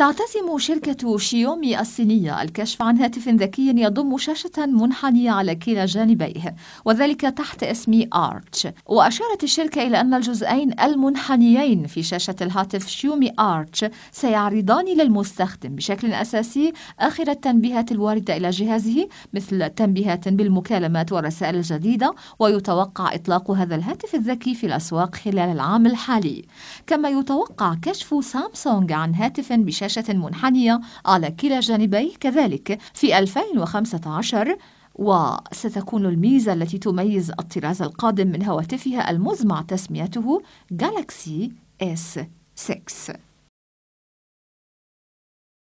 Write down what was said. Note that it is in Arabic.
تعتزم شركة شيومي الصينية الكشف عن هاتف ذكي يضم شاشة منحنية على كلا جانبيه وذلك تحت اسم آرتش وأشارت الشركة إلى أن الجزئين المنحنيين في شاشة الهاتف شيومي آرتش سيعرضان للمستخدم بشكل أساسي آخر التنبيهات الواردة إلى جهازه مثل تنبيهات بالمكالمات والرسائل الجديدة ويتوقع إطلاق هذا الهاتف الذكي في الأسواق خلال العام الحالي كما يتوقع كشف سامسونج عن هاتف بشاشة شاشة منحنية على كلا جانبيه كذلك في 2015 وستكون الميزة التي تميز الطراز القادم من هواتفها المزمع تسميته Galaxy S6